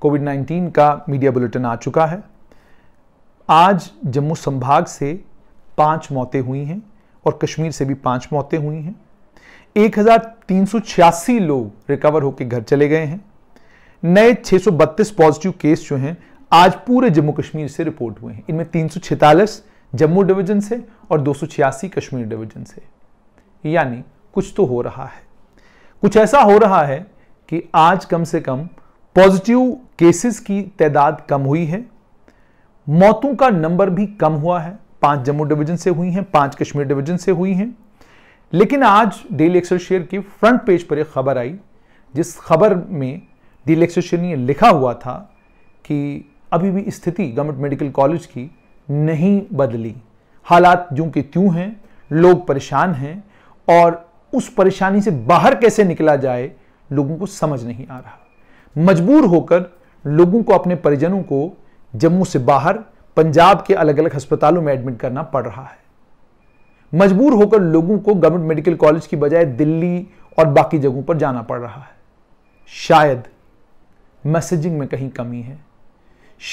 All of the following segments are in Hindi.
कोविड 19 का मीडिया बुलेटिन आ चुका है आज जम्मू संभाग से पांच मौतें हुई हैं और कश्मीर से भी पांच मौतें हुई हैं 1386 लोग रिकवर होकर घर चले गए हैं नए 632 पॉजिटिव केस जो हैं आज पूरे जम्मू कश्मीर से रिपोर्ट हुए हैं इनमें तीन जम्मू डिवीजन से और दो कश्मीर डिवीजन से यानी कुछ तो हो रहा है कुछ ऐसा हो रहा है कि आज कम से कम पॉजिटिव केसेस की तादाद कम हुई है मौतों का नंबर भी कम हुआ है पांच जम्मू डिवीजन से हुई हैं पांच कश्मीर डिवीजन से हुई हैं लेकिन आज डेली एक्सल शेयर की फ्रंट पेज पर एक खबर आई जिस खबर में डेली एक्सल शेयर ने लिखा हुआ था कि अभी भी स्थिति गवर्नमेंट मेडिकल कॉलेज की नहीं बदली हालात जो के त्यों हैं लोग परेशान हैं और उस परेशानी से बाहर कैसे निकला जाए लोगों को समझ नहीं आ रहा मजबूर होकर लोगों को अपने परिजनों को जम्मू से बाहर पंजाब के अलग अलग अस्पतालों में एडमिट करना पड़ रहा है मजबूर होकर लोगों को गवर्नमेंट मेडिकल कॉलेज की बजाय दिल्ली और बाकी जगहों पर जाना पड़ रहा है शायद मैसेजिंग में कहीं कमी है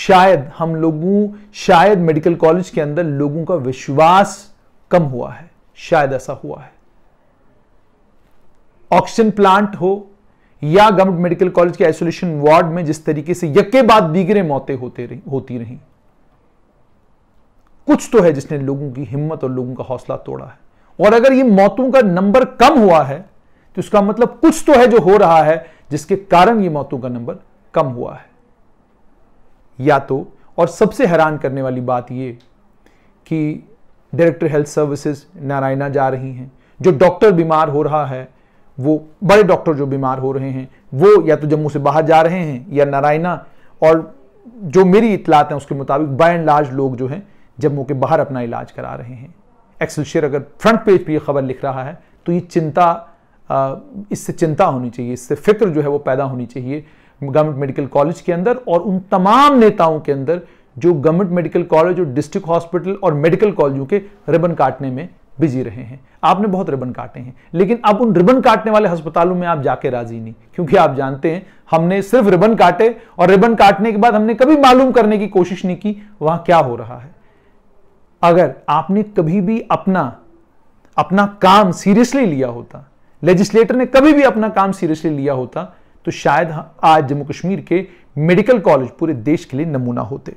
शायद हम लोगों शायद मेडिकल कॉलेज के अंदर लोगों का विश्वास कम हुआ है शायद ऐसा हुआ है ऑक्सीजन प्लांट हो या गवर्नमेंट मेडिकल कॉलेज के आइसोलेशन वार्ड में जिस तरीके से यके बाद दीगरे मौतें होते रही होती रही कुछ तो है जिसने लोगों की हिम्मत और लोगों का हौसला तोड़ा है और अगर ये मौतों का नंबर कम हुआ है तो उसका मतलब कुछ तो है जो हो रहा है जिसके कारण ये मौतों का नंबर कम हुआ है या तो और सबसे हैरान करने वाली बात ये कि डायरेक्टर हेल्थ सर्विसेज नारायणा जा रही हैं जो डॉक्टर बीमार हो रहा है वो बड़े डॉक्टर जो बीमार हो रहे हैं वो या तो जम्मू से बाहर जा रहे हैं या नारायणा और जो मेरी इतलात हैं उसके मुताबिक बाय एंड लार्ज लोग जो हैं जम्मू के बाहर अपना इलाज करा रहे हैं एक्सल शेयर अगर फ्रंट पेज पर यह खबर लिख रहा है तो ये चिंता इससे चिंता होनी चाहिए इससे फिक्र जो है वो पैदा होनी चाहिए गवर्नमेंट मेडिकल कॉलेज के अंदर और उन तमाम नेताओं के अंदर जो गवर्नमेंट मेडिकल कॉलेज और डिस्ट्रिक्ट हॉस्पिटल और मेडिकल कॉलेजों के रिबन काटने में बिजी रहे हैं आपने बहुत रिबन काटे हैं लेकिन अब उन रिबन काटने वाले अस्पतालों में आप जाके राजी नहीं क्योंकि आप जानते हैं हमने सिर्फ रिबन काटे और रिबन काटने के बाद हमने कभी मालूम करने की कोशिश नहीं की वहां क्या हो रहा है अगर आपने कभी भी अपना अपना काम सीरियसली लिया होता लेजिस्लेटर ने कभी भी अपना काम सीरियसली लिया होता तो शायद आज जम्मू कश्मीर के मेडिकल कॉलेज पूरे देश के लिए नमूना होते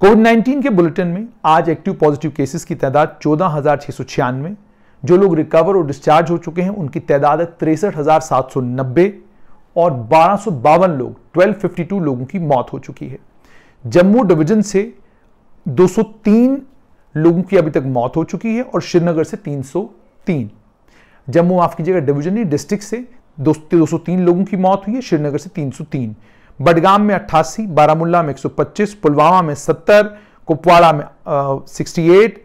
कोविड 19 के बुलेटिन में आज एक्टिव पॉजिटिव केसेस की तादाद चौदह जो लोग रिकवर और डिस्चार्ज हो चुके हैं उनकी तादाद है तिरसठ और बारह लोग 1252 लोगों की मौत हो चुकी है जम्मू डिवीजन से 203 लोगों की अभी तक मौत हो चुकी है और श्रीनगर से 303 जम्मू माफ कीजिएगा डिवीजन डिस्ट्रिक्ट से दो, लोगों की मौत हुई है श्रीनगर से तीन बडगाम में अट्ठासी बारामूला में 125, पुलवामा में 70, कुपवाड़ा में सिक्सटी एट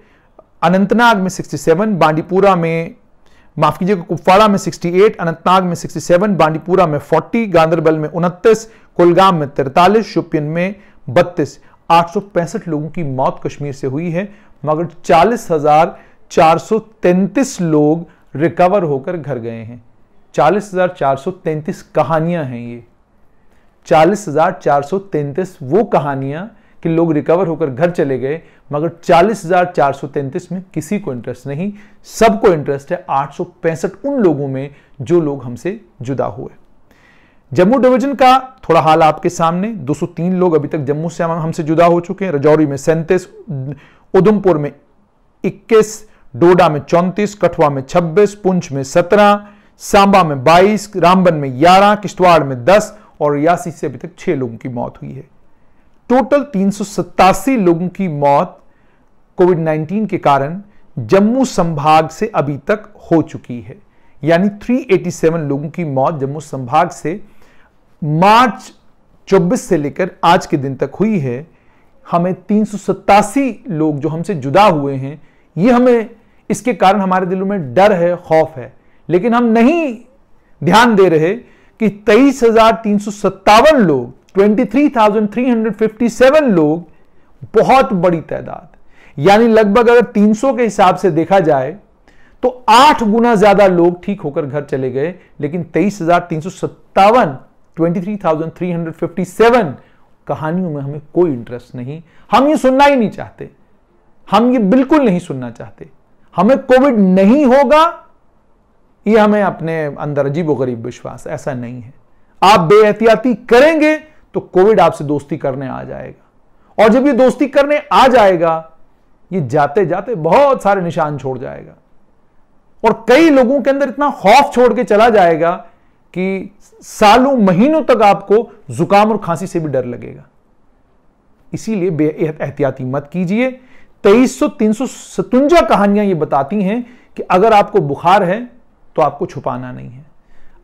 अनंतनाग में 67, बांडीपुरा में माफ कीजिएगा कुपवाड़ा में 68, अनंतनाग में 67, बांडीपुरा में 40, गांधरबल में उनतीस कुलगाम में तिरतालीस शोपियन में सौ पैंसठ लोगों की मौत कश्मीर से हुई है मगर तैंतीस लोग रिकवर होकर घर गए हैं चालीस हज़ार चार सौ तैंतीस कहानियां हैं ये चालीस हजार चार सौ तैंतीस वो कहानियां कि लोग रिकवर होकर घर चले गए मगर चालीस हजार चार सौ में किसी को इंटरेस्ट नहीं सबको इंटरेस्ट है आठ सौ पैंसठ उन लोगों में जो लोग हमसे जुदा हुए जम्मू डिवीजन का थोड़ा हाल आपके सामने 203 लोग अभी तक जम्मू से हमसे जुदा हो चुके हैं रजौरी में सैंतीस उधमपुर में 21 डोडा में 34 कठुआ में 26 पुंछ में 17 सांबा में 22 रामबन में 11 किश्तवाड़ में दस और रियासी से अभी तक छह लोगों की मौत हुई है टोटल तीन लोगों की मौत कोविड 19 के कारण जम्मू संभाग से अभी तक हो चुकी है यानी 387 लोगों की मौत जम्मू संभाग से मार्च 24 से लेकर आज के दिन तक हुई है हमें तीन लोग जो हमसे जुदा हुए हैं ये हमें इसके कारण हमारे दिलों में डर है खौफ है लेकिन हम नहीं ध्यान दे रहे कि तेईस लोग 23,357 लोग बहुत बड़ी तादाद यानी लगभग अगर 300 के हिसाब से देखा जाए तो आठ गुना ज्यादा लोग ठीक होकर घर चले गए लेकिन तेईस हजार तीन सौ सत्तावन सेवन कहानियों में हमें कोई इंटरेस्ट नहीं हम ये सुनना ही नहीं चाहते हम ये बिल्कुल नहीं सुनना चाहते हमें कोविड नहीं होगा ये हमें अपने अंदर अजीब गरीब विश्वास ऐसा नहीं है आप बेहतियाती करेंगे तो कोविड आपसे दोस्ती करने आ जाएगा और जब ये दोस्ती करने आ जाएगा ये जाते जाते बहुत सारे निशान छोड़ जाएगा और कई लोगों के अंदर इतना खौफ छोड़ के चला जाएगा कि सालों महीनों तक आपको जुकाम और खांसी से भी डर लगेगा इसीलिए एहतियाती मत कीजिए तेईस सौ तीन सौ सतुंजा कहानियां ये बताती हैं कि अगर आपको बुखार है तो आपको छुपाना नहीं है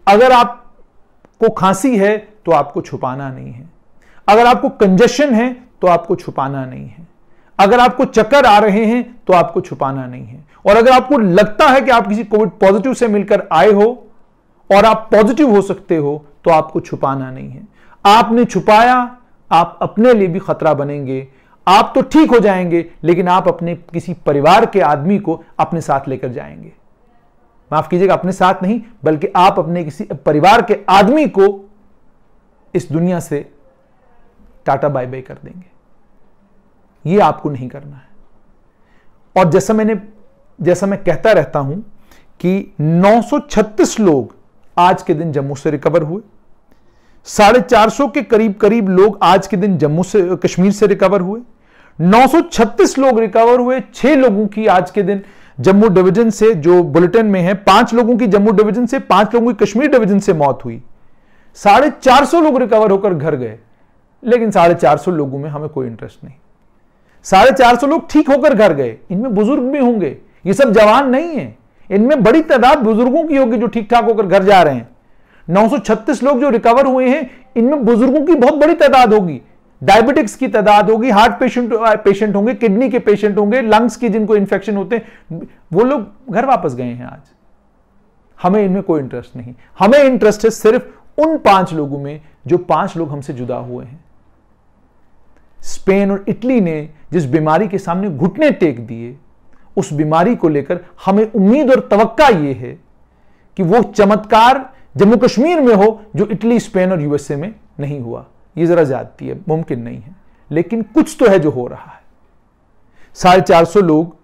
अगर आपको खांसी है तो आपको छुपाना नहीं है अगर आपको कंजेशन है तो आपको छुपाना नहीं है अगर आपको चक्कर आ रहे हैं तो आपको छुपाना नहीं है और अगर आपको लगता है कि आप किसी कोविड पॉजिटिव से मिलकर आए हो और आप पॉजिटिव हो सकते हो तो आपको छुपाना नहीं है आपने छुपाया आप अपने लिए भी खतरा बनेंगे आप तो ठीक हो जाएंगे लेकिन आप अपने किसी परिवार के आदमी को अपने साथ लेकर जाएंगे माफ कीजिएगा अपने साथ नहीं बल्कि आप अपने किसी परिवार के आदमी को इस दुनिया से टाटा बाय बाय कर देंगे ये आपको नहीं करना है और जैसा मैंने जैसा मैं कहता रहता हूं कि 936 लोग आज के दिन जम्मू से रिकवर हुए साढ़े चार सौ के करीब करीब लोग आज के दिन जम्मू से कश्मीर से रिकवर हुए 936 लोग रिकवर हुए छह लोगों की आज के दिन जम्मू डिवीजन से जो बुलेटिन में है पांच लोगों की जम्मू डिवीजन से पांच लोगों की कश्मीर डिवीजन से मौत हुई साढ़े चार सौ लोग रिकवर होकर घर गए लेकिन साढ़े चार सौ लोगों में हमें कोई इंटरेस्ट नहीं साढ़े चार सौ लोग ठीक होकर घर गए इनमें बुजुर्ग भी होंगे ये सब जवान नहीं है इनमें बड़ी तादाद बुजुर्गों की होगी जो ठीक ठाक होकर घर जा रहे हैं 936 लोग जो रिकवर हुए हैं इनमें बुजुर्गों की बहुत बड़ी तादाद होगी डायबिटिक्स की तादाद होगी हार्ट पेशेंट पेशेंट होंगे किडनी के पेशेंट होंगे लंग्स की जिनको इंफेक्शन होते हैं वो लोग घर वापस गए हैं आज हमें इनमें कोई इंटरेस्ट नहीं हमें इंटरेस्ट है सिर्फ उन पांच लोगों में जो पांच लोग हमसे जुदा हुए हैं स्पेन और इटली ने जिस बीमारी के सामने घुटने टेक दिए उस बीमारी को लेकर हमें उम्मीद और तवक्का यह है कि वो चमत्कार जम्मू कश्मीर में हो जो इटली स्पेन और यूएसए में नहीं हुआ ये ज़रा ज़्यादती है मुमकिन नहीं है लेकिन कुछ तो है जो हो रहा है साढ़े चार सौ लोग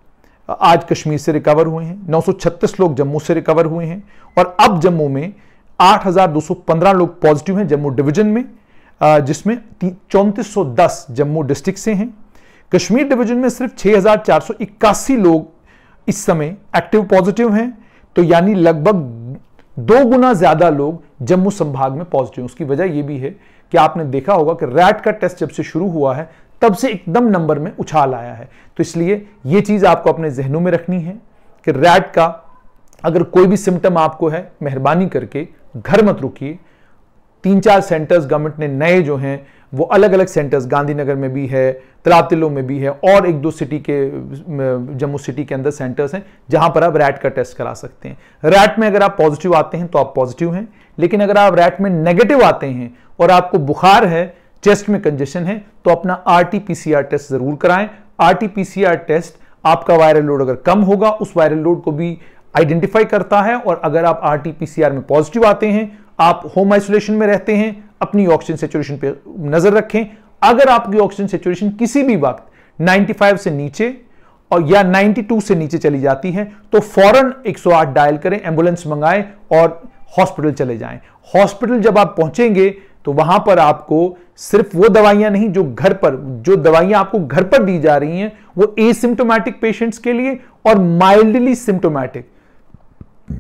आज कश्मीर से रिकवर हुए हैं नौ सौ छत्तीस लोग जम्मू से रिकवर हुए हैं और अब जम्मू में आठ हजार दो सौ पंद्रह लोग पॉजिटिव हैं जम्मू डिवीजन में जिसमें चौंतीस जम्मू डिस्ट्रिक्ट से हैं कश्मीर डिवीजन में सिर्फ छह हजार चार सौ इक्यासी लोग इस समय एक्टिव पॉजिटिव हैं तो यानी लगभग दो गुना ज्यादा लोग जम्मू संभाग में पॉजिटिव उसकी वजह यह भी है कि आपने देखा होगा कि रैट का टेस्ट जब से शुरू हुआ है तब से एकदम नंबर में उछाल आया है तो इसलिए यह चीज आपको अपने जहनों में रखनी है कि रैट का अगर कोई भी सिम्टम आपको है मेहरबानी करके घर मत रुकिए तीन चार सेंटर्स गवर्नमेंट ने नए जो हैं वो अलग अलग सेंटर्स गांधीनगर में भी है तलातिलों में भी है और एक दो सिटी के जम्मू सिटी के अंदर सेंटर्स हैं जहां पर आप रैट का टेस्ट करा सकते हैं रैट में अगर आप पॉजिटिव आते हैं तो आप पॉजिटिव हैं लेकिन अगर आप रैट में नेगेटिव आते हैं और आपको बुखार है चेस्ट में कंजेशन है तो अपना आर टेस्ट जरूर कराएं आर टेस्ट आपका वायरल लोड अगर कम होगा उस वायरल लोड को भी आइडेंटिफाई करता है और अगर आप आर में पॉजिटिव आते हैं आप होम आइसोलेशन में रहते हैं अपनी ऑक्सीजन सेचुरेशन पर नजर रखें अगर आपकी ऑक्सीजन सेचुरेशन किसी भी वक्त 95 से नीचे और या 92 से नीचे चली जाती है तो फौरन 108 डायल करें एम्बुलेंस मंगाएं और हॉस्पिटल चले जाएं हॉस्पिटल जब आप पहुंचेंगे तो वहां पर आपको सिर्फ वो दवाइयां नहीं जो घर पर जो दवाइयां आपको घर पर दी जा रही हैं वो एसिम्टोमेटिक पेशेंट्स के लिए और माइल्डली सिम्टोमेटिक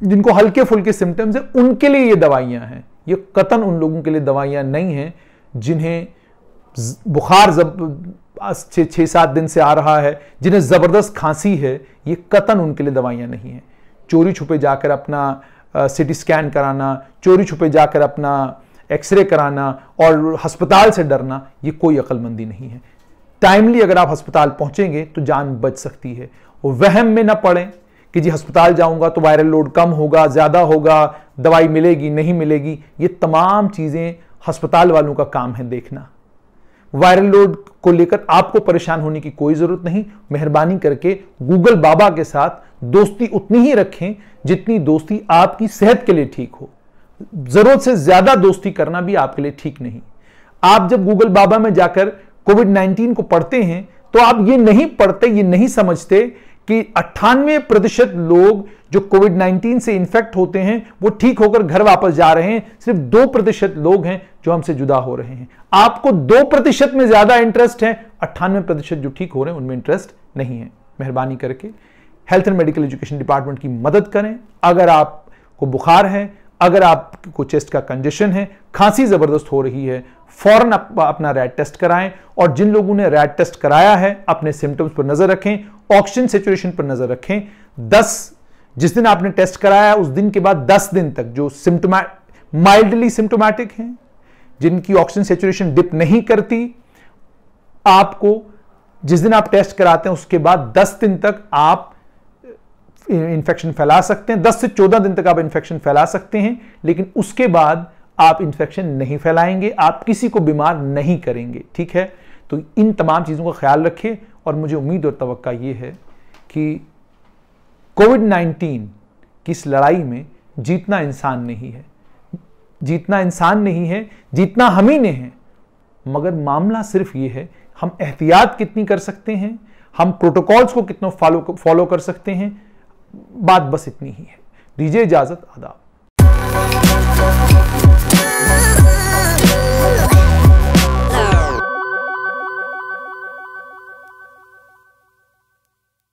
जिनको हल्के फुल्के सिम्टम्स हैं उनके लिए ये दवाइयाँ हैं ये कतन उन लोगों के लिए दवाइयाँ नहीं हैं जिन्हें बुखार जब छः छः सात दिन से आ रहा है जिन्हें ज़बरदस्त खांसी है ये कतन उनके लिए दवाइयाँ नहीं हैं चोरी छुपे जाकर अपना सिटी स्कैन कराना चोरी छुपे जाकर अपना एक्सरे कराना और हस्पताल से डरना ये कोई अक्लमंदी नहीं है टाइमली अगर आप अस्पताल पहुंचेंगे तो जान बच सकती है वहम में ना पड़ें कि जी अस्पताल जाऊंगा तो वायरल लोड कम होगा ज़्यादा होगा दवाई मिलेगी नहीं मिलेगी ये तमाम चीज़ें अस्पताल वालों का काम है देखना वायरल लोड को लेकर आपको परेशान होने की कोई ज़रूरत नहीं मेहरबानी करके गूगल बाबा के साथ दोस्ती उतनी ही रखें जितनी दोस्ती आपकी सेहत के लिए ठीक हो ज़रूरत से ज़्यादा दोस्ती करना भी आपके लिए ठीक नहीं आप जब गूगल बाबा में जाकर कोविड 19 को पढ़ते हैं तो आप ये नहीं पढ़ते ये नहीं समझते कि अट्ठानवे प्रतिशत लोग जो कोविड 19 से इन्फेक्ट होते हैं वो ठीक होकर घर वापस जा रहे हैं सिर्फ दो प्रतिशत लोग हैं जो हमसे जुदा हो रहे हैं आपको दो प्रतिशत में ज्यादा इंटरेस्ट है अट्ठानवे प्रतिशत जो ठीक हो रहे हैं उनमें इंटरेस्ट नहीं है मेहरबानी करके health and medical education department की मदद करें अगर आपको बुखार है अगर आपको चेस्ट का कंजेशन है खांसी ज़बरदस्त हो रही है फौरन आप अपना रैड टेस्ट कराएं और जिन लोगों ने रैड टेस्ट कराया है अपने सिम्टम्स पर नज़र रखें ऑक्सीजन सिचुएशन पर नज़र रखें दस जिस दिन आपने टेस्ट कराया उस दिन के बाद दस दिन तक जो सिम्टोमै माइल्डली सिम्टोमेटिक हैं जिनकी ऑक्सीजन सेचुरेशन डिप नहीं करती आपको जिस दिन आप टेस्ट कराते हैं उसके बाद 10 दिन तक आप इन्फेक्शन फैला सकते हैं 10 से 14 दिन तक आप इन्फेक्शन फैला सकते हैं लेकिन उसके बाद आप इन्फेक्शन नहीं फैलाएंगे आप किसी को बीमार नहीं करेंगे ठीक है तो इन तमाम चीज़ों का ख्याल रखिए और मुझे उम्मीद और तो ये है कि कोविड 19 की इस लड़ाई में जीतना इंसान नहीं है जीतना इंसान नहीं है जीतना हम ही नहीं है मगर मामला सिर्फ ये है हम एहतियात कितनी कर सकते हैं हम प्रोटोकॉल्स को कितना फॉलो फॉलो कर सकते हैं बात बस इतनी ही है दीजिए इजाज़त आदाब